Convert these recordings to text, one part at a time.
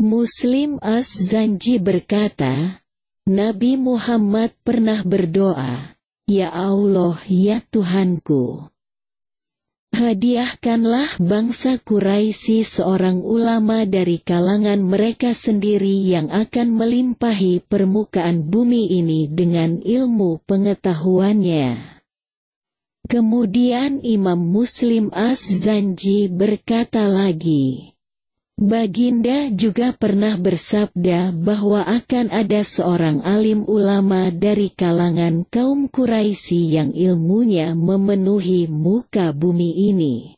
Muslim Az-Zanji berkata, Nabi Muhammad pernah berdoa, Ya Allah, Ya Tuhanku. Hadiahkanlah bangsa Quraisy seorang ulama dari kalangan mereka sendiri yang akan melimpahi permukaan bumi ini dengan ilmu pengetahuannya. Kemudian Imam Muslim Az-Zanji berkata lagi, Baginda juga pernah bersabda bahwa akan ada seorang alim ulama dari kalangan kaum Quraisy yang ilmunya memenuhi muka bumi ini.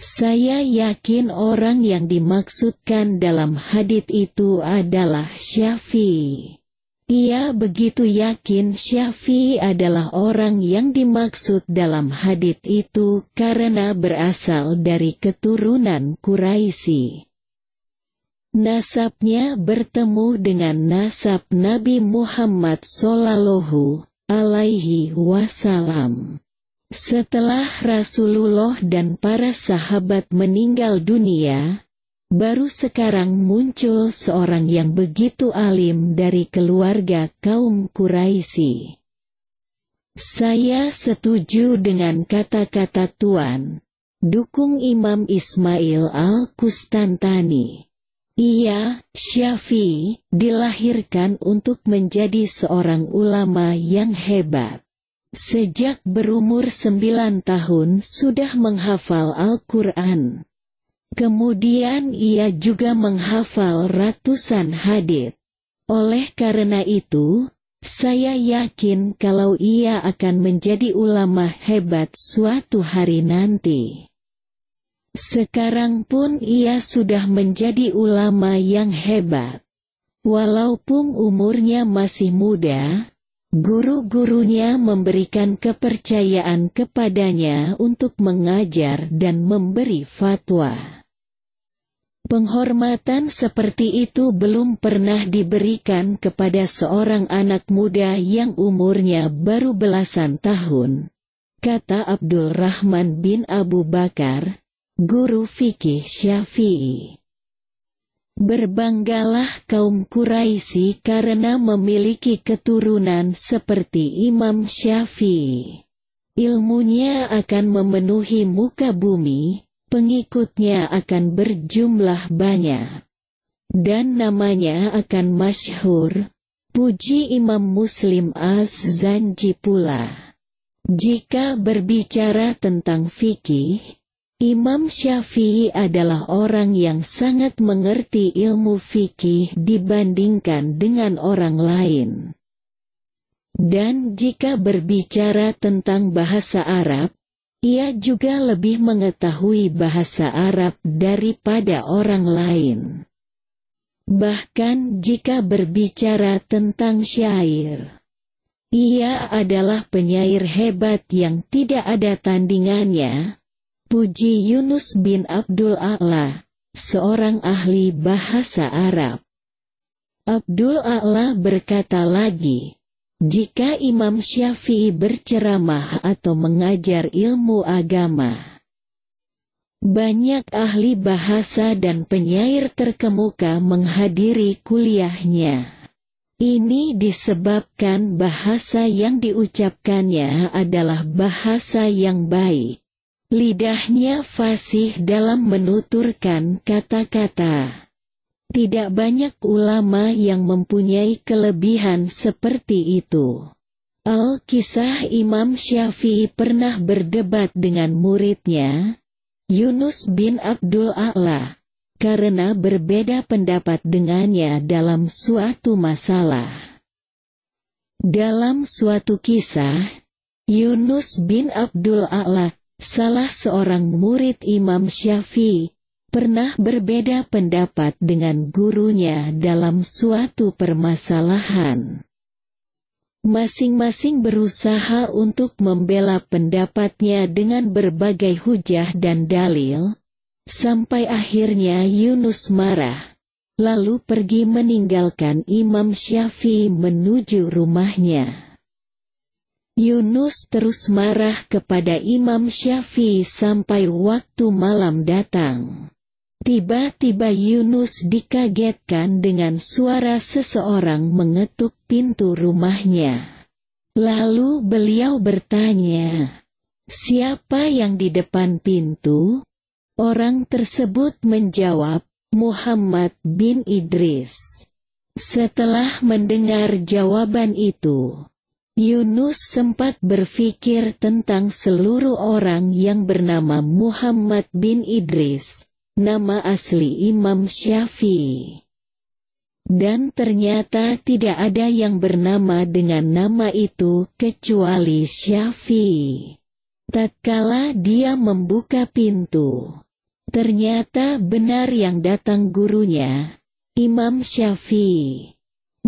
Saya yakin orang yang dimaksudkan dalam hadit itu adalah Syafi'i. Ia begitu yakin Syafi'i adalah orang yang dimaksud dalam hadit itu karena berasal dari keturunan Quraisy. Nasabnya bertemu dengan nasab Nabi Muhammad Sallallahu alaihi wasallam. Setelah Rasulullah dan para sahabat meninggal dunia, Baru sekarang muncul seorang yang begitu alim dari keluarga kaum Quraisy. Saya setuju dengan kata-kata Tuan. Dukung Imam Ismail al-Kustantani. Ia, Syafi'i, dilahirkan untuk menjadi seorang ulama yang hebat. Sejak berumur sembilan tahun sudah menghafal Al-Quran. Kemudian ia juga menghafal ratusan hadith. Oleh karena itu, saya yakin kalau ia akan menjadi ulama hebat suatu hari nanti. Sekarang pun ia sudah menjadi ulama yang hebat. Walaupun umurnya masih muda, Guru-gurunya memberikan kepercayaan kepadanya untuk mengajar dan memberi fatwa. Penghormatan seperti itu belum pernah diberikan kepada seorang anak muda yang umurnya baru belasan tahun. Kata Abdul Rahman bin Abu Bakar, guru fikih Syafi'i. Berbanggalah kaum Quraisy karena memiliki keturunan seperti Imam Syafi'i. Ilmunya akan memenuhi muka bumi, pengikutnya akan berjumlah banyak. Dan namanya akan masyhur, puji Imam Muslim Az-Zanji pula. Jika berbicara tentang fikih, Imam Syafi'i adalah orang yang sangat mengerti ilmu fikih dibandingkan dengan orang lain. Dan jika berbicara tentang bahasa Arab, ia juga lebih mengetahui bahasa Arab daripada orang lain. Bahkan jika berbicara tentang syair, ia adalah penyair hebat yang tidak ada tandingannya. Puji Yunus bin Abdul A'la, seorang ahli bahasa Arab. Abdul A'la berkata lagi, jika Imam Syafi'i berceramah atau mengajar ilmu agama, banyak ahli bahasa dan penyair terkemuka menghadiri kuliahnya. Ini disebabkan bahasa yang diucapkannya adalah bahasa yang baik. Lidahnya fasih dalam menuturkan kata-kata. Tidak banyak ulama yang mempunyai kelebihan seperti itu. Al-Kisah Imam Syafi'i pernah berdebat dengan muridnya, Yunus bin Abdul A'la, karena berbeda pendapat dengannya dalam suatu masalah. Dalam suatu kisah, Yunus bin Abdul A'la, salah seorang murid Imam Syafi'i, pernah berbeda pendapat dengan gurunya dalam suatu permasalahan. Masing-masing berusaha untuk membela pendapatnya dengan berbagai hujah dan dalil, sampai akhirnya Yunus marah, lalu pergi meninggalkan Imam Syafi'i menuju rumahnya. Yunus terus marah kepada Imam Syafi'i sampai waktu malam datang. Tiba-tiba Yunus dikagetkan dengan suara seseorang mengetuk pintu rumahnya. Lalu beliau bertanya, "Siapa yang di depan pintu?" Orang tersebut menjawab, "Muhammad bin Idris." Setelah mendengar jawaban itu, Yunus sempat berpikir tentang seluruh orang yang bernama Muhammad bin Idris, nama asli Imam Syafi'i. Dan ternyata tidak ada yang bernama dengan nama itu kecuali Syafi'i. Tatkala dia membuka pintu, ternyata benar yang datang gurunya, Imam Syafi'i.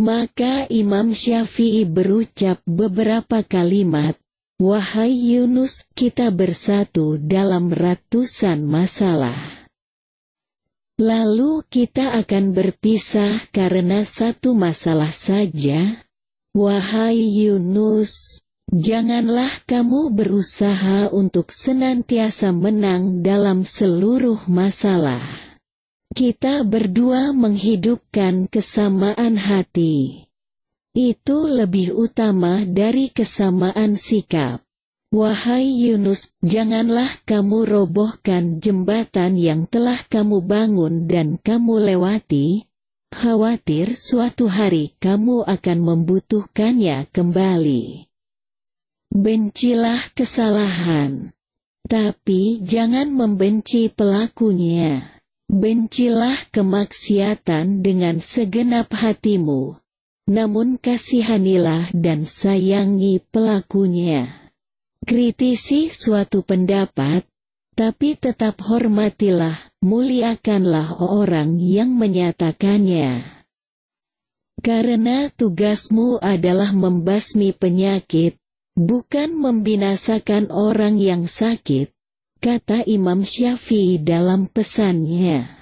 Maka Imam Syafi'i berucap beberapa kalimat, Wahai Yunus, kita bersatu dalam ratusan masalah. Lalu kita akan berpisah karena satu masalah saja. Wahai Yunus, janganlah kamu berusaha untuk senantiasa menang dalam seluruh masalah. Kita berdua menghidupkan kesamaan hati. Itu lebih utama dari kesamaan sikap. Wahai Yunus, janganlah kamu robohkan jembatan yang telah kamu bangun dan kamu lewati. Khawatir suatu hari kamu akan membutuhkannya kembali. Bencilah kesalahan, tapi jangan membenci pelakunya. Bencilah kemaksiatan dengan segenap hatimu, namun kasihanilah dan sayangi pelakunya. Kritisi suatu pendapat, tapi tetap hormatilah, muliakanlah orang yang menyatakannya. Karena tugasmu adalah membasmi penyakit, bukan membinasakan orang yang sakit, kata Imam Syafi'i dalam pesannya.